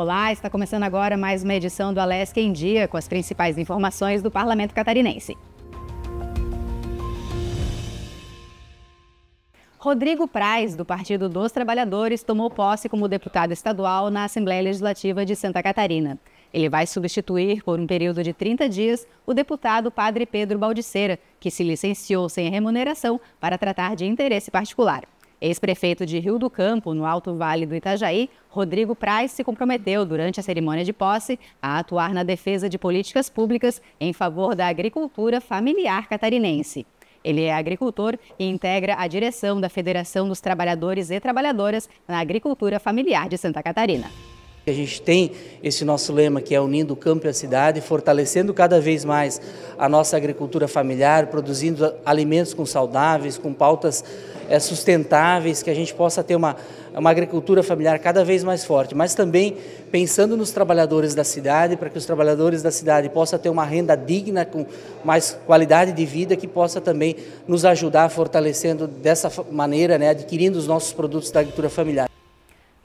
Olá, está começando agora mais uma edição do Alesc em Dia, com as principais informações do Parlamento Catarinense. Rodrigo Praz, do Partido dos Trabalhadores, tomou posse como deputado estadual na Assembleia Legislativa de Santa Catarina. Ele vai substituir, por um período de 30 dias, o deputado Padre Pedro Baldiceira, que se licenciou sem remuneração para tratar de interesse particular. Ex-prefeito de Rio do Campo, no Alto Vale do Itajaí, Rodrigo Praz se comprometeu durante a cerimônia de posse a atuar na defesa de políticas públicas em favor da agricultura familiar catarinense. Ele é agricultor e integra a direção da Federação dos Trabalhadores e Trabalhadoras na Agricultura Familiar de Santa Catarina que a gente tem esse nosso lema que é unindo o campo e a cidade, fortalecendo cada vez mais a nossa agricultura familiar, produzindo alimentos com saudáveis, com pautas eh, sustentáveis, que a gente possa ter uma, uma agricultura familiar cada vez mais forte, mas também pensando nos trabalhadores da cidade, para que os trabalhadores da cidade possam ter uma renda digna, com mais qualidade de vida, que possa também nos ajudar fortalecendo dessa maneira, né, adquirindo os nossos produtos da agricultura familiar.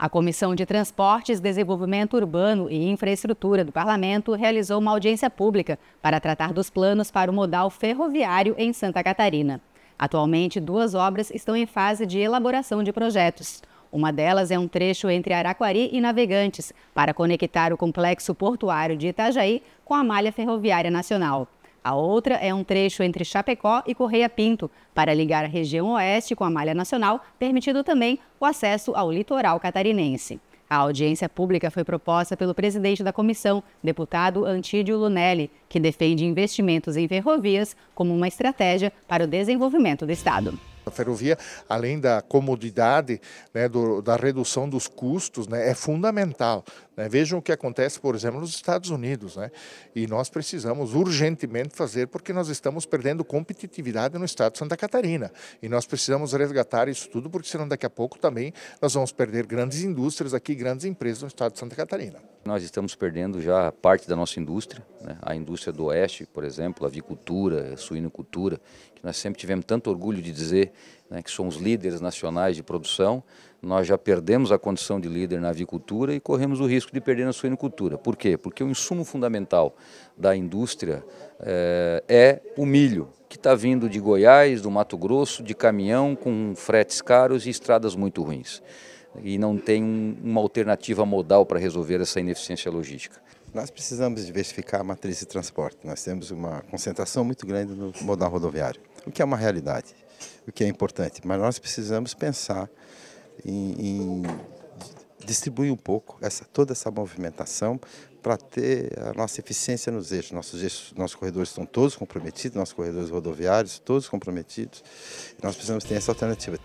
A Comissão de Transportes, Desenvolvimento Urbano e Infraestrutura do Parlamento realizou uma audiência pública para tratar dos planos para o modal ferroviário em Santa Catarina. Atualmente, duas obras estão em fase de elaboração de projetos. Uma delas é um trecho entre Araquari e Navegantes, para conectar o complexo portuário de Itajaí com a malha ferroviária nacional. A outra é um trecho entre Chapecó e Correia Pinto, para ligar a região oeste com a malha nacional, permitindo também o acesso ao litoral catarinense. A audiência pública foi proposta pelo presidente da comissão, deputado Antídio Lunelli, que defende investimentos em ferrovias como uma estratégia para o desenvolvimento do Estado. A ferrovia, além da comodidade, né, do, da redução dos custos, né, é fundamental né? Vejam o que acontece, por exemplo, nos Estados Unidos. Né? E nós precisamos urgentemente fazer, porque nós estamos perdendo competitividade no estado de Santa Catarina. E nós precisamos resgatar isso tudo, porque senão daqui a pouco também nós vamos perder grandes indústrias aqui, grandes empresas no estado de Santa Catarina. Nós estamos perdendo já parte da nossa indústria, né? a indústria do oeste, por exemplo, a avicultura, a suinocultura, que nós sempre tivemos tanto orgulho de dizer né, que somos líderes nacionais de produção, nós já perdemos a condição de líder na avicultura e corremos o risco de perder na suinocultura. Por quê? Porque o insumo fundamental da indústria é, é o milho, que está vindo de Goiás, do Mato Grosso, de caminhão, com fretes caros e estradas muito ruins. E não tem um, uma alternativa modal para resolver essa ineficiência logística. Nós precisamos diversificar a matriz de transporte. Nós temos uma concentração muito grande no modal rodoviário, o que é uma realidade, o que é importante. Mas nós precisamos pensar em, em distribuir um pouco essa, toda essa movimentação para ter a nossa eficiência nos eixos. Nossos, eixos, nossos corredores estão todos comprometidos, nossos corredores rodoviários, todos comprometidos. Nós precisamos ter essa alternativa.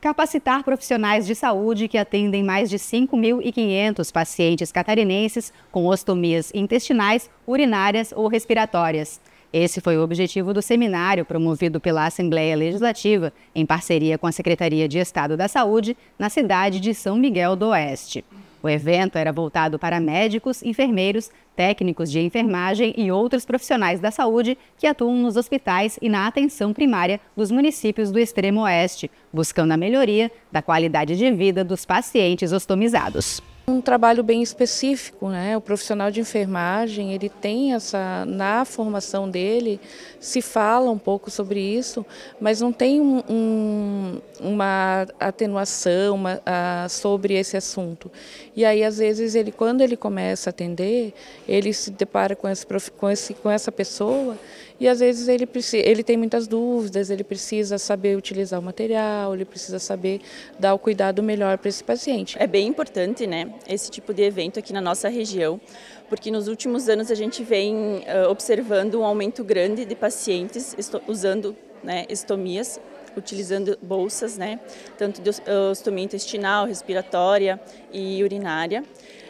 Capacitar profissionais de saúde que atendem mais de 5.500 pacientes catarinenses com ostomias intestinais, urinárias ou respiratórias. Esse foi o objetivo do seminário promovido pela Assembleia Legislativa, em parceria com a Secretaria de Estado da Saúde, na cidade de São Miguel do Oeste. O evento era voltado para médicos, enfermeiros, técnicos de enfermagem e outros profissionais da saúde que atuam nos hospitais e na atenção primária dos municípios do Extremo Oeste, buscando a melhoria da qualidade de vida dos pacientes ostomizados. Um trabalho bem específico, né? O profissional de enfermagem, ele tem essa na formação dele se fala um pouco sobre isso, mas não tem um, um, uma atenuação uma, a, sobre esse assunto. E aí às vezes ele, quando ele começa a atender, ele se depara com esse, com esse com essa pessoa e às vezes ele, ele tem muitas dúvidas, ele precisa saber utilizar o material, ele precisa saber dar o cuidado melhor para esse paciente. É bem importante né, esse tipo de evento aqui na nossa região, porque nos últimos anos a gente vem uh, observando um aumento grande de pacientes usando né, estomias utilizando bolsas, né, tanto de ostomia intestinal, respiratória e urinária.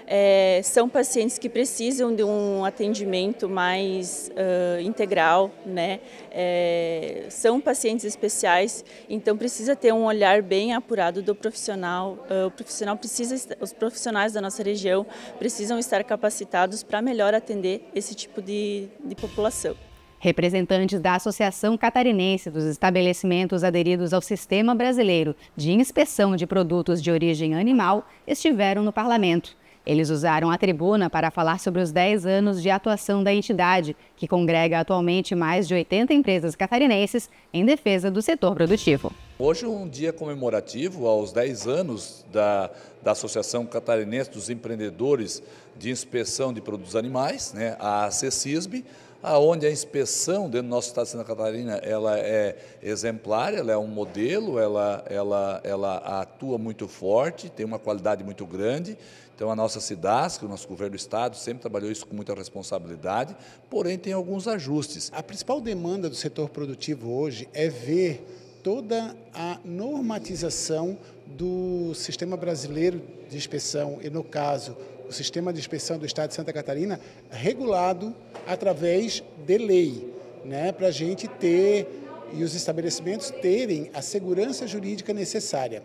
É, são pacientes que precisam de um atendimento mais uh, integral, né? É, são pacientes especiais, então precisa ter um olhar bem apurado do profissional. Uh, o profissional precisa, os profissionais da nossa região precisam estar capacitados para melhor atender esse tipo de, de população. Representantes da Associação Catarinense dos Estabelecimentos Aderidos ao Sistema Brasileiro de Inspeção de Produtos de Origem Animal estiveram no parlamento. Eles usaram a tribuna para falar sobre os 10 anos de atuação da entidade, que congrega atualmente mais de 80 empresas catarinenses em defesa do setor produtivo. Hoje é um dia comemorativo aos 10 anos da, da Associação Catarinense dos Empreendedores de Inspeção de Produtos Animais, né, a ACCISB, aonde a inspeção dentro do nosso estado de Santa Catarina ela é exemplar, ela é um modelo, ela, ela, ela atua muito forte, tem uma qualidade muito grande. Então, a nossa CIDASC, o nosso governo do Estado, sempre trabalhou isso com muita responsabilidade, porém tem alguns ajustes. A principal demanda do setor produtivo hoje é ver toda a normatização do sistema brasileiro de inspeção e, no caso, o sistema de inspeção do Estado de Santa Catarina regulado através de lei, né, para a gente ter e os estabelecimentos terem a segurança jurídica necessária.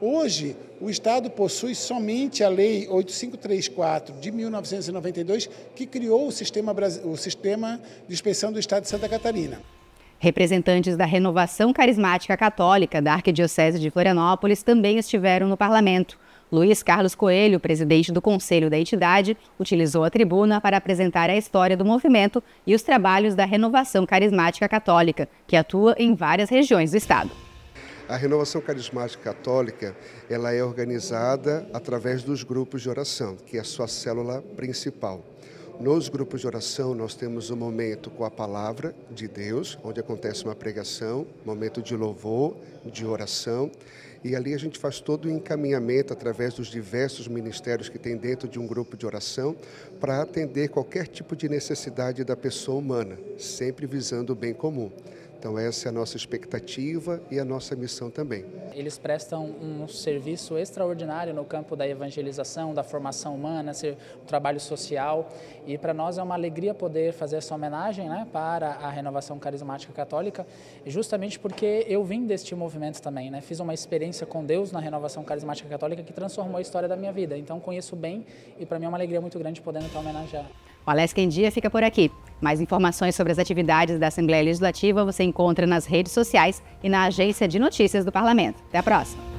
Hoje, o Estado possui somente a Lei 8534 de 1992, que criou o sistema, o sistema de inspeção do Estado de Santa Catarina. Representantes da Renovação Carismática Católica da Arquidiocese de Florianópolis também estiveram no parlamento. Luiz Carlos Coelho, presidente do Conselho da entidade, utilizou a tribuna para apresentar a história do movimento e os trabalhos da Renovação Carismática Católica, que atua em várias regiões do estado. A renovação carismática católica, ela é organizada através dos grupos de oração, que é a sua célula principal. Nos grupos de oração, nós temos um momento com a palavra de Deus, onde acontece uma pregação, momento de louvor, de oração, e ali a gente faz todo o encaminhamento através dos diversos ministérios que tem dentro de um grupo de oração para atender qualquer tipo de necessidade da pessoa humana, sempre visando o bem comum. Então essa é a nossa expectativa e a nossa missão também. Eles prestam um serviço extraordinário no campo da evangelização, da formação humana, do trabalho social e para nós é uma alegria poder fazer essa homenagem né, para a renovação carismática católica, justamente porque eu vim deste movimento também, né? fiz uma experiência com Deus na renovação carismática católica que transformou a história da minha vida, então conheço bem e para mim é uma alegria muito grande poder homenagear. O Alesc em Dia fica por aqui. Mais informações sobre as atividades da Assembleia Legislativa você encontra nas redes sociais e na Agência de Notícias do Parlamento. Até a próxima!